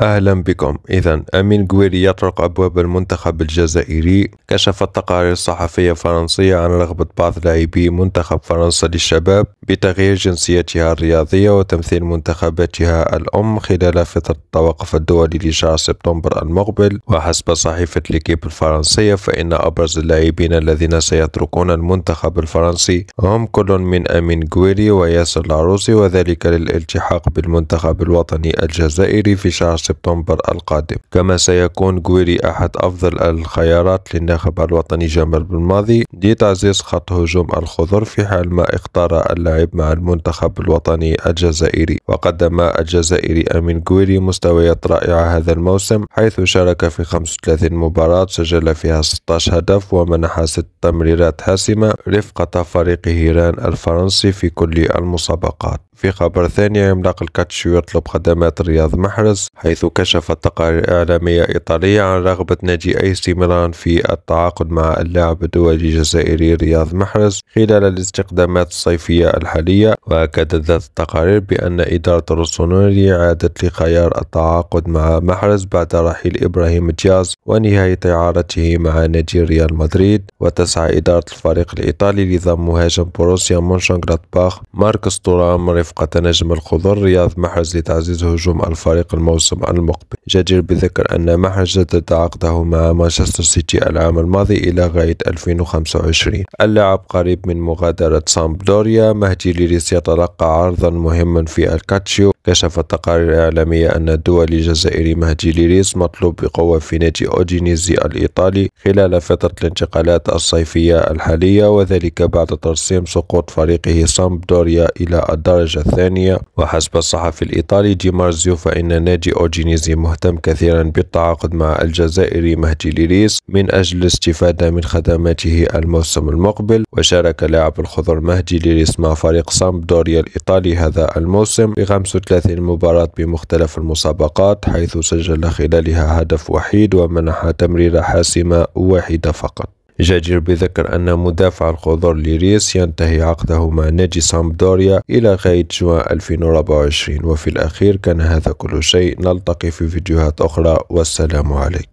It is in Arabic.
أهلا بكم إذا أمين جويري يطرق أبواب المنتخب الجزائري كشفت تقارير صحفية فرنسية عن رغبة بعض لاعبي منتخب فرنسا للشباب بتغيير جنسيتها الرياضية وتمثيل منتخباتها الأم خلال فترة التوقف الدولي لشهر سبتمبر المقبل وحسب صحيفة ليكيب الفرنسية فإن أبرز اللاعبين الذين سيتركون المنتخب الفرنسي هم كل من أمين جويري وياسر العروسي وذلك للالتحاق بالمنتخب الوطني الجزائري في شهر سبتمبر القادم كما سيكون جويري أحد أفضل الخيارات للناخب الوطني جمال بالماضي لتعزيز خط هجوم الخضر في حال ما اختار اللعب مع المنتخب الوطني الجزائري وقدم الجزائري أمين جويري مستويات رائعة هذا الموسم حيث شارك في 35 مباراة سجل فيها 16 هدف ومنح ست تمريرات حاسمة رفقة فريق هيران الفرنسي في كل المسابقات في خبر ثاني عملاق الكاتشيو يطلب خدمات رياض محرز حيث كشفت تقارير إعلامية إيطالية عن رغبة نادي سي ميلان في التعاقد مع اللاعب الدولي الجزائري رياض محرز خلال الاستقدامات الصيفية الحالية وأكدت ذات التقارير بأن إدارة الرسونوري عادت لخيار التعاقد مع محرز بعد رحيل إبراهيم دياز ونهاية إعارته مع نادي ريال مدريد وتسعى إدارة الفريق الإيطالي لضم مهاجم بروسيا مونشنغلادباخ ماركس تورام رفقة نجم الخضر رياض محرز لتعزيز هجوم الفريق الموسم المقبل جدير بذكر أن محرز جدد عقده مع مانشستر سيتي العام الماضي إلى غاية 2025 اللاعب قريب من مغادرة سامبدوريا مهدي ليريس يتلقى عرضا مهما في الكاتشيو كشفت تقارير إعلامية أن الدولي الجزائري مهدي ليريس مطلوب بقوة في نادي أودينيزي الإيطالي خلال فترة الانتقالات الصيفية الحالية وذلك بعد ترسيم سقوط فريقه سامبدوريا إلى الدرجة الثانية وحسب الصحفي الإيطالي دي مارزيو فإن نادي أودينيزي مهتم كثيرا بالتعاقد مع الجزائري مهدي ليريس من أجل الاستفادة من خدماته الموسم المقبل وشارك لاعب الخضر مهدي ليريس مع فريق سامبدوريا الإيطالي هذا الموسم ب 35 مباراة بمختلف المسابقات حيث سجل خلالها هدف وحيد ومن منح تمريرة حاسمة واحدة فقط جدير بذكر أن مدافع الخضر ليريس ينتهي عقده مع نادي سامبدوريا إلى غاية جوان 2024 وفي الأخير كان هذا كل شيء نلتقي في فيديوهات أخرى والسلام عليكم